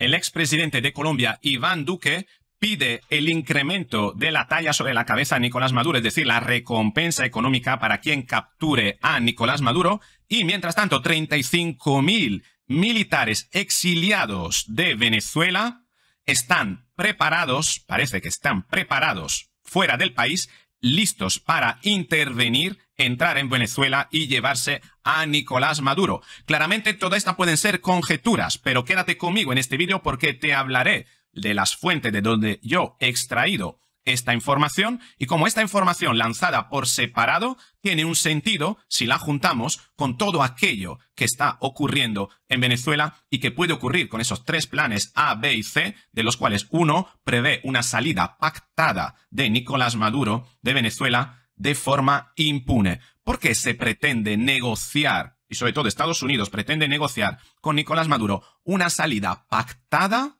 El expresidente de Colombia, Iván Duque, pide el incremento de la talla sobre la cabeza de Nicolás Maduro, es decir, la recompensa económica para quien capture a Nicolás Maduro. Y mientras tanto, 35.000 militares exiliados de Venezuela están preparados, parece que están preparados fuera del país, listos para intervenir, entrar en Venezuela y llevarse a Nicolás Maduro. Claramente todas estas pueden ser conjeturas, pero quédate conmigo en este vídeo porque te hablaré de las fuentes de donde yo he extraído esta información y como esta información lanzada por separado tiene un sentido si la juntamos con todo aquello que está ocurriendo en Venezuela y que puede ocurrir con esos tres planes A, B y C, de los cuales uno prevé una salida pactada de Nicolás Maduro de Venezuela de forma impune, porque se pretende negociar, y sobre todo Estados Unidos pretende negociar con Nicolás Maduro una salida pactada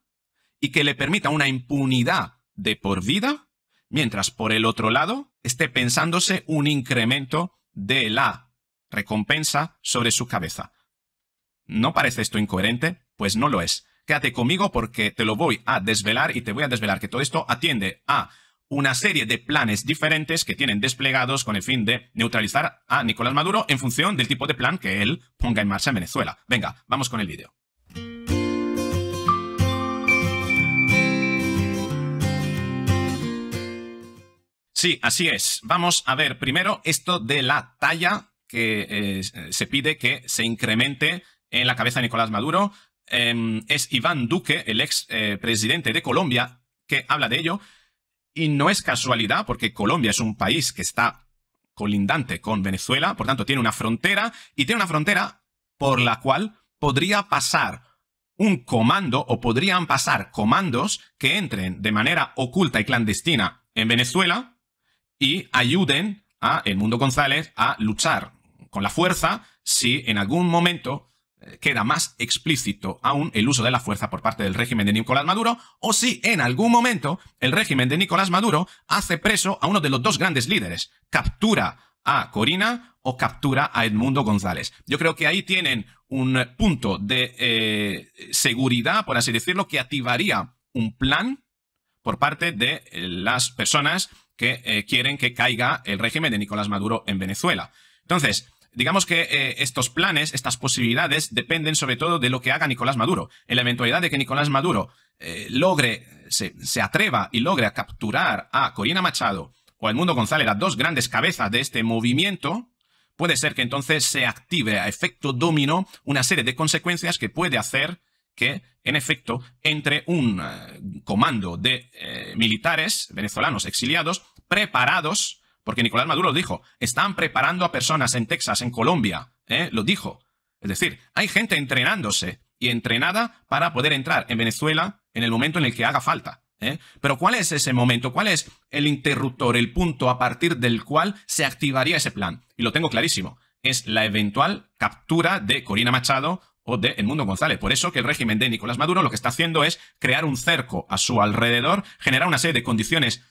y que le permita una impunidad de por vida, mientras por el otro lado esté pensándose un incremento de la recompensa sobre su cabeza. ¿No parece esto incoherente? Pues no lo es. Quédate conmigo porque te lo voy a desvelar y te voy a desvelar que todo esto atiende a una serie de planes diferentes que tienen desplegados con el fin de neutralizar a Nicolás Maduro en función del tipo de plan que él ponga en marcha en Venezuela. Venga, vamos con el vídeo. Sí, así es. Vamos a ver primero esto de la talla que eh, se pide que se incremente en la cabeza de Nicolás Maduro. Em, es Iván Duque, el ex eh, presidente de Colombia, que habla de ello. Y no es casualidad porque Colombia es un país que está colindante con Venezuela, por tanto tiene una frontera y tiene una frontera por la cual podría pasar un comando o podrían pasar comandos que entren de manera oculta y clandestina en Venezuela y ayuden a El Mundo González a luchar con la fuerza si en algún momento queda más explícito aún el uso de la fuerza por parte del régimen de Nicolás Maduro, o si en algún momento el régimen de Nicolás Maduro hace preso a uno de los dos grandes líderes, captura a Corina o captura a Edmundo González. Yo creo que ahí tienen un punto de eh, seguridad, por así decirlo, que activaría un plan por parte de eh, las personas que eh, quieren que caiga el régimen de Nicolás Maduro en Venezuela. Entonces, Digamos que eh, estos planes, estas posibilidades, dependen sobre todo de lo que haga Nicolás Maduro. En la eventualidad de que Nicolás Maduro eh, logre, se, se, atreva y logre a capturar a Corina Machado o a Edmundo González, las dos grandes cabezas de este movimiento, puede ser que entonces se active a efecto dominó una serie de consecuencias que puede hacer que, en efecto, entre un eh, comando de militares venezolanos exiliados preparados porque Nicolás Maduro lo dijo, están preparando a personas en Texas, en Colombia, ¿eh? lo dijo. Es decir, hay gente entrenándose y entrenada para poder entrar en Venezuela en el momento en el que haga falta. ¿eh? Pero ¿cuál es ese momento? ¿Cuál es el interruptor, el punto a partir del cual se activaría ese plan? Y lo tengo clarísimo, es la eventual captura de Corina Machado o de Mundo González. Por eso que el régimen de Nicolás Maduro lo que está haciendo es crear un cerco a su alrededor, generar una serie de condiciones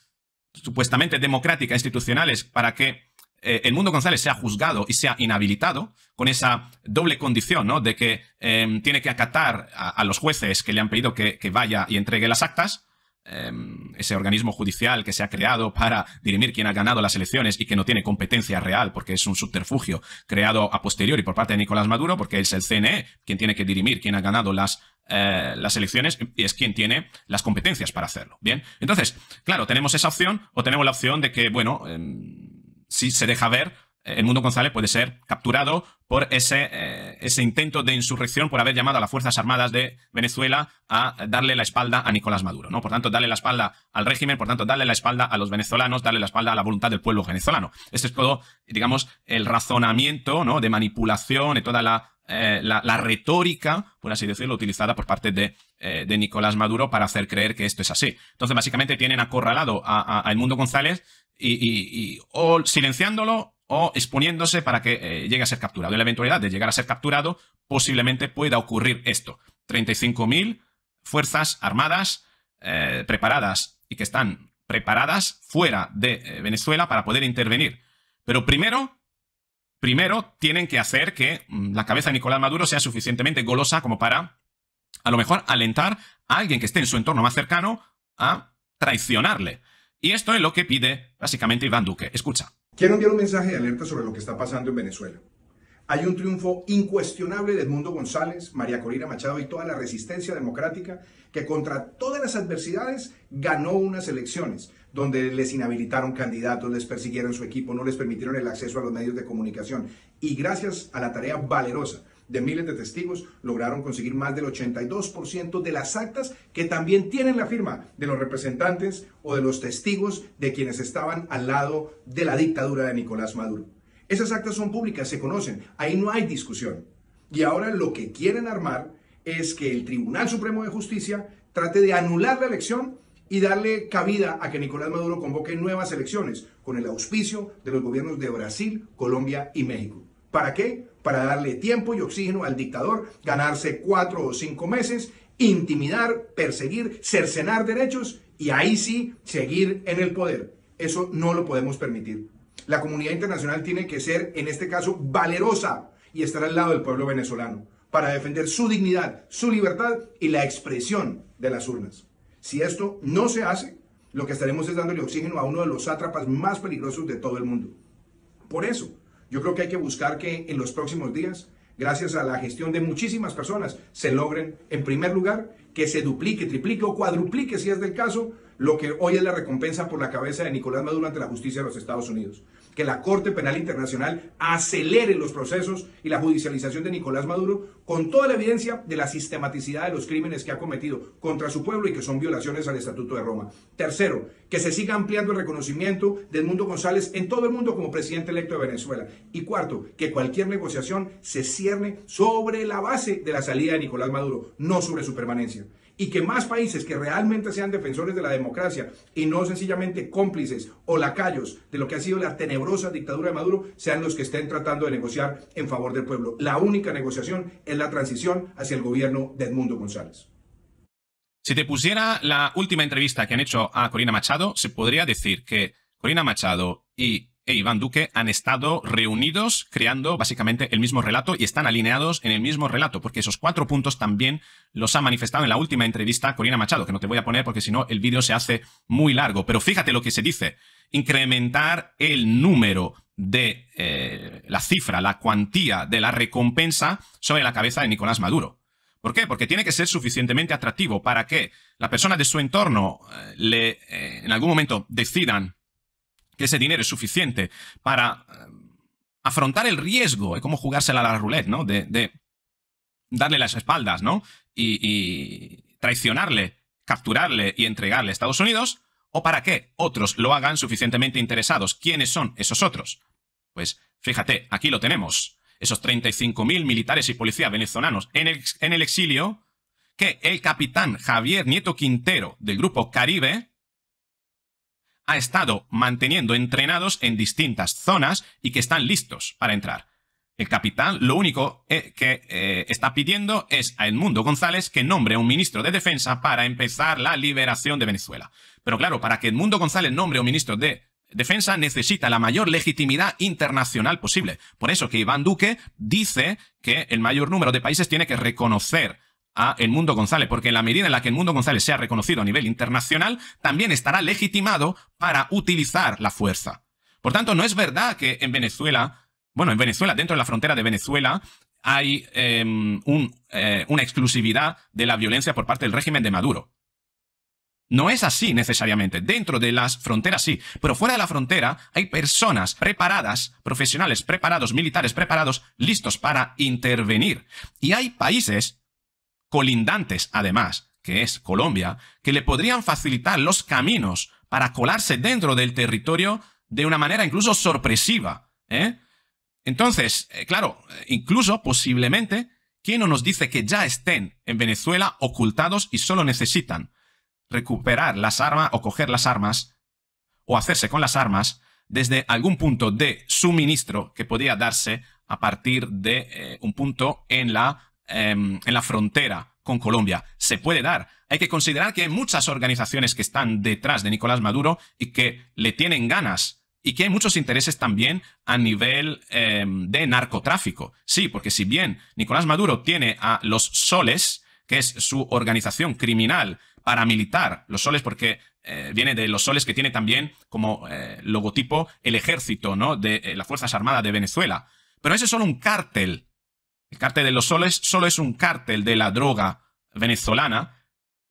supuestamente democráticas institucionales para que eh, el mundo González sea juzgado y sea inhabilitado, con esa doble condición, ¿no? De que em, tiene que acatar a, los jueces que le han pedido que, vaya y entregue las actas, em, ese organismo judicial que se ha creado para dirimir quién ha ganado las elecciones y que no tiene competencia real porque es un subterfugio creado a posteriori por parte de Nicolás Maduro, porque es el CNE quien tiene que dirimir quién ha ganado las eh, las elecciones y es quien tiene las competencias para hacerlo. Bien, entonces, claro, tenemos esa opción o tenemos la opción de que, bueno, em, si se deja ver el mundo González puede ser capturado por ese, eh, ese, intento de insurrección, por haber llamado a las Fuerzas Armadas de Venezuela a darle la espalda a Nicolás Maduro, ¿no? Por tanto, darle la espalda al régimen, por tanto, darle la espalda a los venezolanos, darle la espalda a la voluntad del pueblo venezolano. Este es todo, digamos, el razonamiento, ¿no? De manipulación, y toda eh, la, la, retórica, por así decirlo, utilizada por parte de, eh, de, Nicolás Maduro para hacer creer que esto es así. Entonces, básicamente tienen acorralado a, el mundo González y, silenciándolo o exponiéndose para que eh, llegue a ser capturado. En la eventualidad de llegar a ser capturado, posiblemente pueda ocurrir esto. 35.000 fuerzas armadas eh, preparadas y que están preparadas fuera de eh, Venezuela para poder intervenir. Pero primero, primero tienen que hacer que mm, la cabeza de Nicolás Maduro sea suficientemente golosa como para, a lo mejor, alentar a alguien que esté en su entorno más cercano a traicionarle. Y esto es lo que pide básicamente Iván Duque. Escucha. Quiero enviar un mensaje de alerta sobre lo que está pasando en Venezuela. Hay un triunfo incuestionable de Edmundo González, María Corina Machado y toda la resistencia democrática que contra todas las adversidades ganó unas elecciones donde les inhabilitaron candidatos, les persiguieron su equipo, no les permitieron el acceso a los medios de comunicación. Y gracias a la tarea valerosa de miles de testigos, lograron conseguir más del 82% de las actas que también tienen la firma de los representantes o de los testigos de quienes estaban al lado de la dictadura de Nicolás Maduro. Esas actas son públicas, se conocen, ahí no hay discusión. Y ahora lo que quieren armar es que el Tribunal Supremo de Justicia trate de anular la elección y darle cabida a que Nicolás Maduro convoque nuevas elecciones con el auspicio de los gobiernos de Brasil, Colombia y México. ¿Para qué? para darle tiempo y oxígeno al dictador, ganarse cuatro o cinco meses, intimidar, perseguir, cercenar derechos y ahí sí seguir en el poder. Eso no lo podemos permitir. La comunidad internacional tiene que ser, en este caso, valerosa y estar al lado del pueblo venezolano para defender su dignidad, su libertad y la expresión de las urnas. Si esto no se hace, lo que estaremos es dándole oxígeno a uno de los sátrapas más peligrosos de todo el mundo. Por eso, yo creo que hay que buscar que en los próximos días, gracias a la gestión de muchísimas personas, se logren, en primer lugar, que se duplique, triplique o cuadruplique, si es del caso, lo que hoy es la recompensa por la cabeza de Nicolás Maduro ante la justicia de los Estados Unidos que la Corte Penal Internacional acelere los procesos y la judicialización de Nicolás Maduro con toda la evidencia de la sistematicidad de los crímenes que ha cometido contra su pueblo y que son violaciones al Estatuto de Roma. Tercero, que se siga ampliando el reconocimiento de mundo González en todo el mundo como presidente electo de Venezuela. Y cuarto, que cualquier negociación se cierne sobre la base de la salida de Nicolás Maduro, no sobre su permanencia y que más países que realmente sean defensores de la democracia y no sencillamente cómplices o lacayos de lo que ha sido la tenebrosa dictadura de Maduro sean los que estén tratando de negociar en favor del pueblo. La única negociación es la transición hacia el gobierno de Edmundo González. Si te pusiera la última entrevista que han hecho a Corina Machado, se podría decir que Corina Machado y e Iván Duque han estado reunidos creando básicamente el mismo relato y están alineados en el mismo relato, porque esos cuatro puntos también los ha manifestado en la última entrevista Corina Machado, que no te voy a poner porque si no el vídeo se hace muy largo. Pero fíjate lo que se dice, incrementar el número de eh, la cifra, la cuantía de la recompensa sobre la cabeza de Nicolás Maduro. ¿Por qué? Porque tiene que ser suficientemente atractivo para que la persona de su entorno eh, le, eh, en algún momento decidan que ese dinero es suficiente para eh, afrontar el riesgo, es como jugársela a la roulette, ¿no? De, darle las espaldas, ¿no? Y, traicionarle, capturarle y entregarle a Estados Unidos, o para que otros lo hagan suficientemente interesados. ¿Quiénes son esos otros? Pues fíjate, aquí lo tenemos. Esos 35.000 militares y policías venezolanos en el, en el exilio, que el capitán Javier Nieto Quintero del Grupo Caribe ha estado manteniendo entrenados en distintas zonas y que están listos para entrar. El capitán lo único eh, que eh, está pidiendo es a Edmundo González que nombre a un ministro de defensa para empezar la liberación de Venezuela. Pero claro, para que Edmundo González nombre a un ministro de defensa necesita la mayor legitimidad internacional posible. Por eso que Iván Duque dice que el mayor número de países tiene que reconocer a el mundo González, porque en la medida en la que el mundo González sea reconocido a nivel internacional, también estará legitimado para utilizar la fuerza. Por tanto, no es verdad que en Venezuela, bueno, en Venezuela, dentro de la frontera de Venezuela, hay em, eh, una exclusividad de la violencia por parte del régimen de Maduro. No es así necesariamente. Dentro de las fronteras sí, pero fuera de la frontera hay personas preparadas, profesionales preparados, militares preparados, listos para intervenir. Y hay países colindantes además, que es Colombia, que le podrían facilitar los caminos para colarse dentro del territorio de una manera incluso sorpresiva. ¿eh? Entonces, eh, claro, eh, incluso posiblemente, ¿quién no nos dice que ya estén en Venezuela ocultados y solo necesitan recuperar las armas o coger las armas o hacerse con las armas desde algún punto de suministro que podía darse a partir de un punto en la Em, en la frontera con Colombia. Se puede dar. Hay que considerar que hay muchas organizaciones que están detrás de Nicolás Maduro y que le tienen ganas y que hay muchos intereses también a nivel em, de narcotráfico. Sí, porque si bien Nicolás Maduro tiene a los soles, que es su organización criminal paramilitar, los soles porque eh, viene de los soles que tiene también como eh, logotipo el ejército ¿no? de eh, las Fuerzas Armadas de Venezuela. Pero ese es solo un cártel el cártel de los soles solo es un cártel de la droga venezolana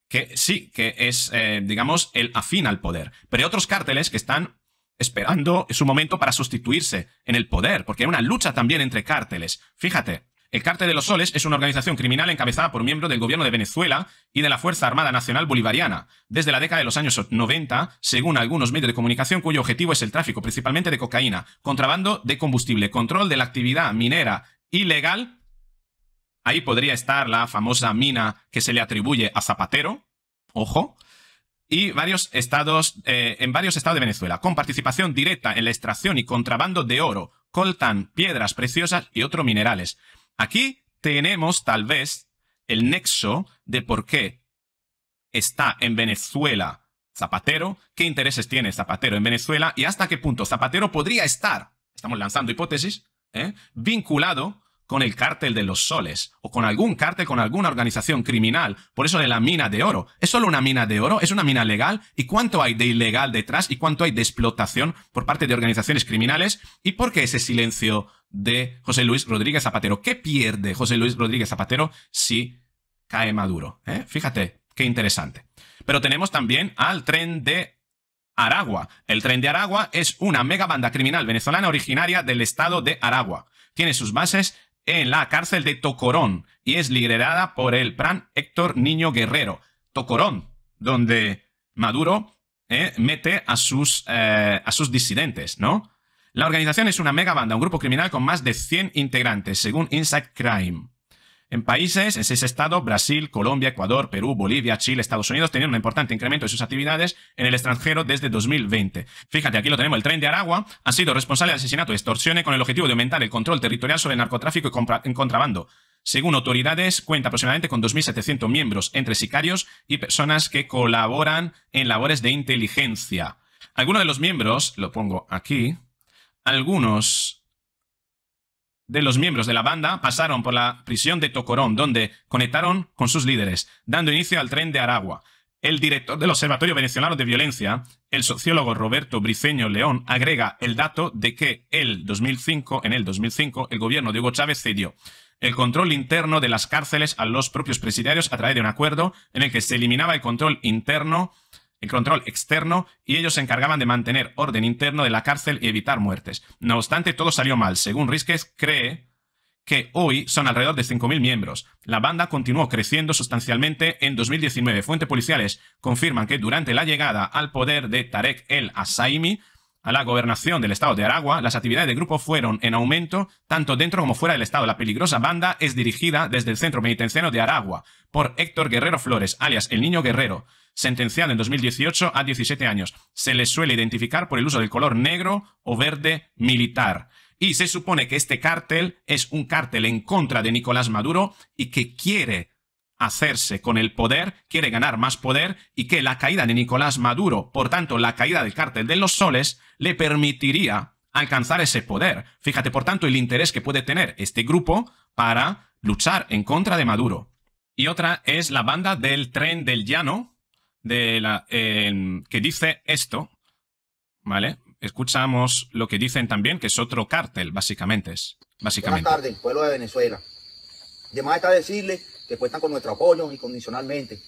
que sí, que es, eh, digamos, el afín al poder. Pero hay otros cárteles que están esperando su momento para sustituirse en el poder, porque hay una lucha también entre cárteles. Fíjate, el Cártel de los Soles es una organización criminal encabezada por miembros del gobierno de Venezuela y de la Fuerza Armada Nacional Bolivariana desde la década de los años 90, según algunos medios de comunicación cuyo objetivo es el tráfico principalmente de cocaína, contrabando de combustible, control de la actividad minera ilegal Ahí podría estar la famosa mina que se le atribuye a Zapatero, ojo, y varios estados, eh, en varios estados de Venezuela, con participación directa en la extracción y contrabando de oro, coltan piedras preciosas y otros minerales. Aquí tenemos tal vez el nexo de por qué está en Venezuela Zapatero, qué intereses tiene Zapatero en Venezuela y hasta qué punto Zapatero podría estar, estamos lanzando hipótesis, ¿eh? vinculado con el cártel de los soles o con algún cártel, con alguna organización criminal. Por eso de la mina de oro. ¿Es solo una mina de oro? ¿Es una mina legal? ¿Y cuánto hay de ilegal detrás? ¿Y cuánto hay de explotación por parte de organizaciones criminales? ¿Y por qué ese silencio de José Luis Rodríguez Zapatero? ¿Qué pierde José Luis Rodríguez Zapatero si cae Maduro? Eh? Fíjate, qué interesante. Pero tenemos también al tren de Aragua. El tren de Aragua es una mega banda criminal venezolana originaria del estado de Aragua. Tiene sus bases en la cárcel de Tocorón y es liderada por el PRAN Héctor Niño Guerrero. Tocorón, donde Maduro eh, mete a sus, eh, a sus disidentes, ¿no? La organización es una mega banda, un grupo criminal con más de 100 integrantes, según Inside Crime. En países, en seis estados, Brasil, Colombia, Ecuador, Perú, Bolivia, Chile, Estados Unidos, tenían un importante incremento de sus actividades en el extranjero desde 2020. Fíjate, aquí lo tenemos, el tren de Aragua ha sido responsable de asesinato y extorsiones con el objetivo de aumentar el control territorial sobre el narcotráfico y contrabando. Según autoridades, cuenta aproximadamente con 2.700 miembros entre sicarios y personas que colaboran en labores de inteligencia. Algunos de los miembros, lo pongo aquí, algunos de los miembros de la banda pasaron por la prisión de Tocorón, donde conectaron con sus líderes, dando inicio al tren de Aragua. El director del Observatorio Venezolano de Violencia, el sociólogo Roberto Briceño León, agrega el dato de que el 2005, en el 2005 el gobierno de Hugo Chávez cedió el control interno de las cárceles a los propios presidiarios a través de un acuerdo en el que se eliminaba el control interno el control externo y ellos se encargaban de mantener orden interno de la cárcel y evitar muertes. No obstante, todo salió mal. Según Risques cree que hoy son alrededor de 5.000 miembros. La banda continuó creciendo sustancialmente en 2019. Fuentes policiales confirman que durante la llegada al poder de Tarek el Asaimi a la gobernación del estado de Aragua, las actividades del grupo fueron en aumento tanto dentro como fuera del estado. La peligrosa banda es dirigida desde el centro penitenciario de Aragua por Héctor Guerrero Flores, alias El Niño Guerrero, sentenciado en 2018 a 17 años. Se le suele identificar por el uso del color negro o verde militar. Y se supone que este cártel es un cártel en contra de Nicolás Maduro y que quiere hacerse con el poder, quiere ganar más poder y que la caída de Nicolás Maduro, por tanto la caída del cártel de los soles, le permitiría alcanzar ese poder. Fíjate, por tanto, el interés que puede tener este grupo para luchar en contra de Maduro. Y otra es la banda del tren del llano, de la, em, que dice esto, ¿vale? Escuchamos lo que dicen también, que es otro cártel, básicamente. Es, básicamente. Buenas tardes, pueblo de Venezuela. De más está decirle que cuentan con nuestro apoyo incondicionalmente.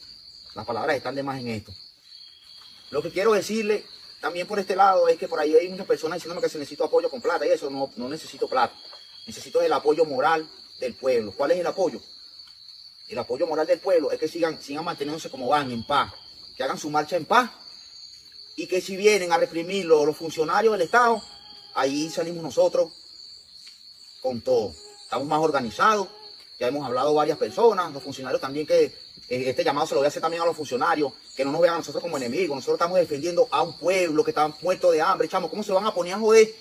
Las palabras están de más en esto. Lo que quiero decirle también por este lado es que por ahí hay muchas personas diciéndome que se necesita apoyo con plata y eso no, no necesito plata. Necesito el apoyo moral del pueblo. ¿Cuál es el apoyo? El apoyo moral del pueblo es que sigan, sigan manteniéndose como van, en paz, que hagan su marcha en paz y que si vienen a reprimirlo los, funcionarios del Estado, ahí salimos nosotros con todo. Estamos más organizados, ya hemos hablado varias personas, los funcionarios también que eh, este llamado se lo voy a hacer también a los funcionarios, que no nos vean a nosotros como enemigos, nosotros estamos defendiendo a un pueblo que está muerto de hambre, chamo, ¿cómo se van a poner a joder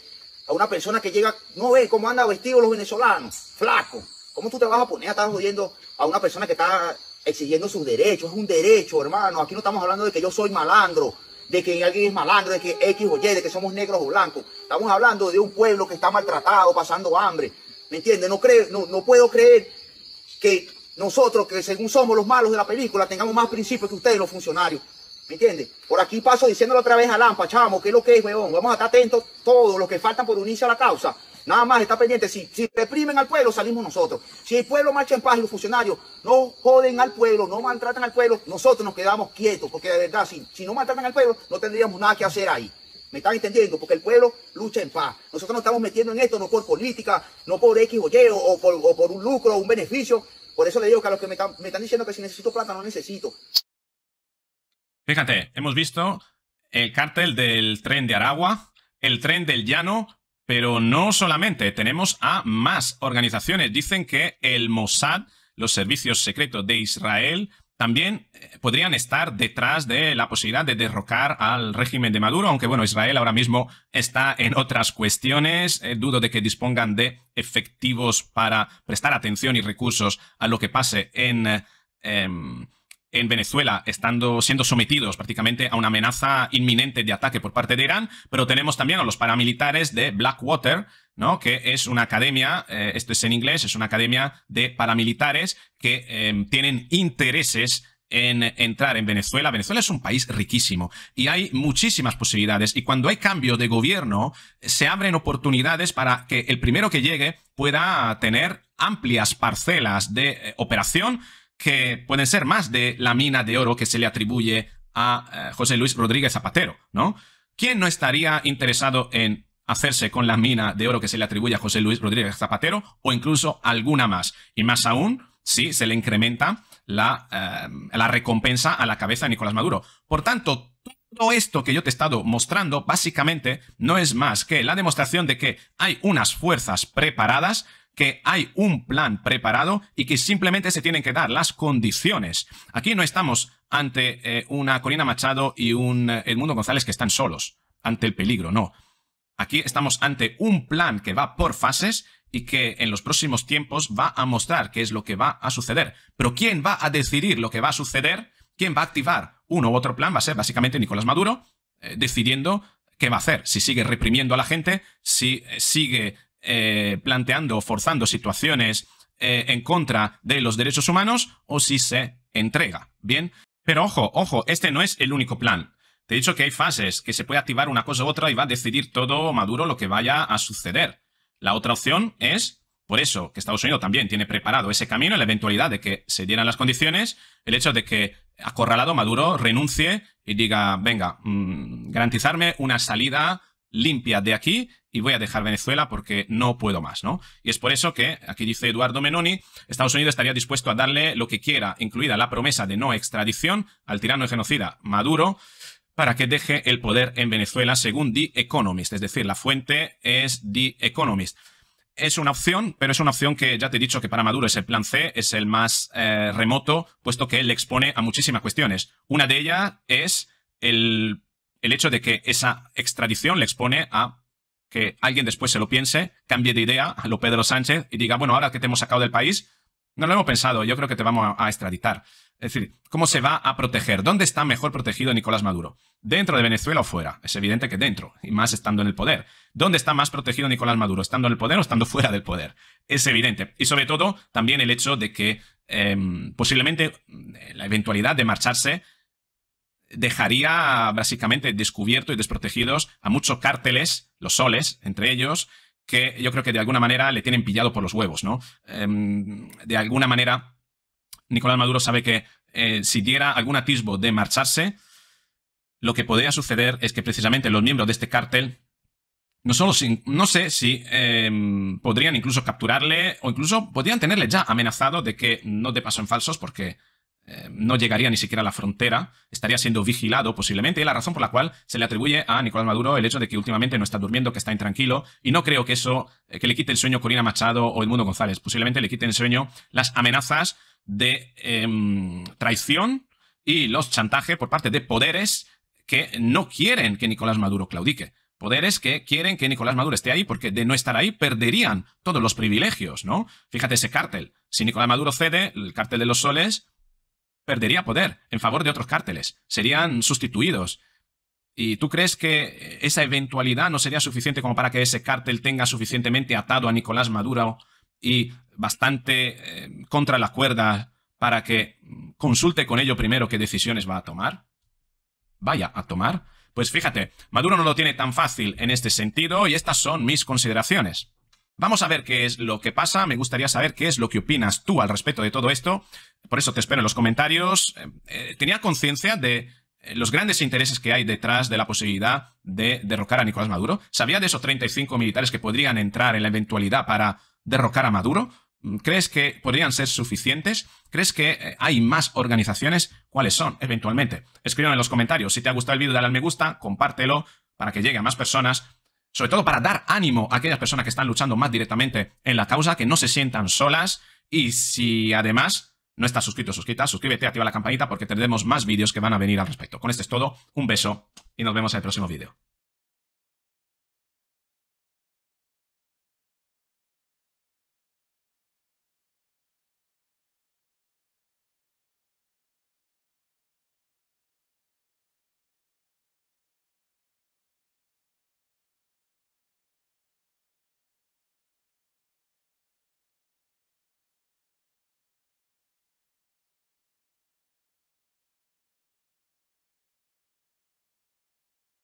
a una persona que llega, no ve cómo anda vestido los venezolanos, flaco? ¿Cómo tú te vas a poner a estar jodiendo a una persona que está exigiendo sus derechos. Es un derecho, hermano. Aquí no estamos hablando de que yo soy malandro, de que alguien es malandro, de que X o Y, de que somos negros o blancos. Estamos hablando de un pueblo que está maltratado, pasando hambre. ¿Me entiendes? No, creo, no, no puedo creer que nosotros, que según somos los malos de la película, tengamos más principios que ustedes, los funcionarios. ¿Me entiende Por aquí paso diciéndolo otra vez a Lampa, chamo, ¿qué es lo que es, weón? Vamos a estar atentos todos los que faltan por unirse a la causa. Nada más está pendiente. Si, si reprimen al pueblo, salimos nosotros. Si el pueblo marcha en paz y los funcionarios no joden al pueblo, no maltratan al pueblo, nosotros nos quedamos quietos. Porque de verdad, si, si no maltratan al pueblo, no tendríamos nada que hacer ahí. ¿Me están entendiendo? Porque el pueblo lucha en paz. Nosotros nos estamos metiendo en esto no por política, no por X o Y, o por, un lucro, o un beneficio. Por eso le digo que a los que me me están diciendo que si necesito plata, no necesito. Fíjate, hemos visto el cártel del tren de Aragua, el tren del llano, pero no solamente, tenemos a más organizaciones. Dicen que el Mossad, los servicios secretos de Israel, también eh, podrían estar detrás de la posibilidad de derrocar al régimen de Maduro, aunque bueno, Israel ahora mismo está en otras cuestiones, eh, dudo de que dispongan de efectivos para prestar atención y recursos a lo que pase en... Eh, em, en Venezuela, estando siendo sometidos prácticamente a una amenaza inminente de ataque por parte de Irán, pero tenemos también a los paramilitares de Blackwater, ¿no? que es una academia, eh, esto es en inglés, es una academia de paramilitares que em, tienen intereses en entrar en Venezuela. Venezuela es un país riquísimo y hay muchísimas posibilidades. Y cuando hay cambio de gobierno, se abren oportunidades para que el primero que llegue pueda tener amplias parcelas de eh, operación que pueden ser más de la mina de oro que se le atribuye a eh, José Luis Rodríguez Zapatero, ¿no? ¿Quién no estaría interesado en hacerse con la mina de oro que se le atribuye a José Luis Rodríguez Zapatero o incluso alguna más? Y más aún, si se le incrementa la, eh, la recompensa a la cabeza de Nicolás Maduro. Por tanto, todo esto que yo te he estado mostrando básicamente no es más que la demostración de que hay unas fuerzas preparadas que hay un plan preparado y que simplemente se tienen que dar las condiciones. Aquí no estamos ante eh, una Corina Machado y un eh, Edmundo González que están solos, ante el peligro, no. Aquí estamos ante un plan que va por fases y que en los próximos tiempos va a mostrar qué es lo que va a suceder. Pero ¿quién va a decidir lo que va a suceder? ¿Quién va a activar uno u otro plan? Va a ser básicamente Nicolás Maduro eh, decidiendo qué va a hacer, si sigue reprimiendo a la gente, si sigue eh, planteando o forzando situaciones eh, en contra de los derechos humanos o si se entrega. Bien, pero ojo, ojo, este no es el único plan. Te he dicho que hay fases, que se puede activar una cosa u otra y va a decidir todo Maduro lo que vaya a suceder. La otra opción es, por eso, que Estados Unidos también tiene preparado ese camino en la eventualidad de que se dieran las condiciones, el hecho de que acorralado Maduro renuncie y diga, venga, mm, garantizarme una salida limpia de aquí y voy a dejar Venezuela porque no puedo más, ¿no? Y es por eso que, aquí dice Eduardo Menoni, Estados Unidos estaría dispuesto a darle lo que quiera, incluida la promesa de no extradición al tirano genocida Maduro, para que deje el poder en Venezuela, según The Economist. Es decir, la fuente es The Economist. Es una opción, pero es una opción que ya te he dicho que para Maduro es el plan C, es el más eh, remoto, puesto que él le expone a muchísimas cuestiones. Una de ellas es el el hecho de que esa extradición le expone a que alguien después se lo piense, cambie de idea a lo Pedro Sánchez y diga, bueno, ahora que te hemos sacado del país, no lo hemos pensado, yo creo que te vamos a, extraditar. Es decir, ¿cómo se va a proteger? ¿Dónde está mejor protegido Nicolás Maduro? ¿Dentro de Venezuela o fuera? Es evidente que dentro, y más estando en el poder. ¿Dónde está más protegido Nicolás Maduro? ¿Estando en el poder o estando fuera del poder? Es evidente. Y sobre todo, también el hecho de que em, posiblemente eh, la eventualidad de marcharse dejaría básicamente descubierto y desprotegidos a muchos cárteles, los soles, entre ellos, que yo creo que de alguna manera le tienen pillado por los huevos, ¿no? Em, de alguna manera, Nicolás Maduro sabe que eh, si diera algún atisbo de marcharse, lo que podría suceder es que precisamente los miembros de este cártel no solo no sé si em, podrían incluso capturarle o incluso podrían tenerle ya amenazado de que no dé paso en falsos porque no llegaría ni siquiera a la frontera, estaría siendo vigilado posiblemente, y la razón por la cual se le atribuye a Nicolás Maduro el hecho de que últimamente no está durmiendo, que está intranquilo, y no creo que eso, eh, que le quite el sueño Corina Machado o Edmundo González, posiblemente le quite el sueño las amenazas de em, traición y los chantajes por parte de poderes que no quieren que Nicolás Maduro claudique poderes que quieren que Nicolás Maduro esté ahí porque de no estar ahí perderían todos los privilegios, ¿no? Fíjate ese cártel. Si Nicolás Maduro cede, el cártel de los soles perdería poder en favor de otros cárteles, serían sustituidos. ¿Y tú crees que esa eventualidad no sería suficiente como para que ese cártel tenga suficientemente atado a Nicolás Maduro y bastante eh, contra la cuerda para que consulte con ello primero qué decisiones va a tomar? Vaya a tomar. Pues fíjate, Maduro no lo tiene tan fácil en este sentido y estas son mis consideraciones. Vamos a ver qué es lo que pasa. Me gustaría saber qué es lo que opinas tú al respecto de todo esto. Por eso te espero en los comentarios. Eh, eh, tenía conciencia de eh, los grandes intereses que hay detrás de la posibilidad de derrocar a Nicolás Maduro. ¿Sabía de esos 35 militares que podrían entrar en la eventualidad para derrocar a Maduro? Mm, ¿Crees que podrían ser suficientes? ¿Crees que hay más organizaciones? ¿Cuáles son? Eventualmente. escriban en los comentarios. Si te ha gustado el vídeo, dale al me gusta, compártelo para que llegue a más personas sobre todo para dar ánimo a aquellas personas que están luchando más directamente en la causa, que no se sientan solas y si además no estás suscrito, suscrita, suscríbete, activa la campanita porque tendremos más vídeos que van a venir al respecto. Con esto es todo, un beso y nos vemos en el próximo vídeo.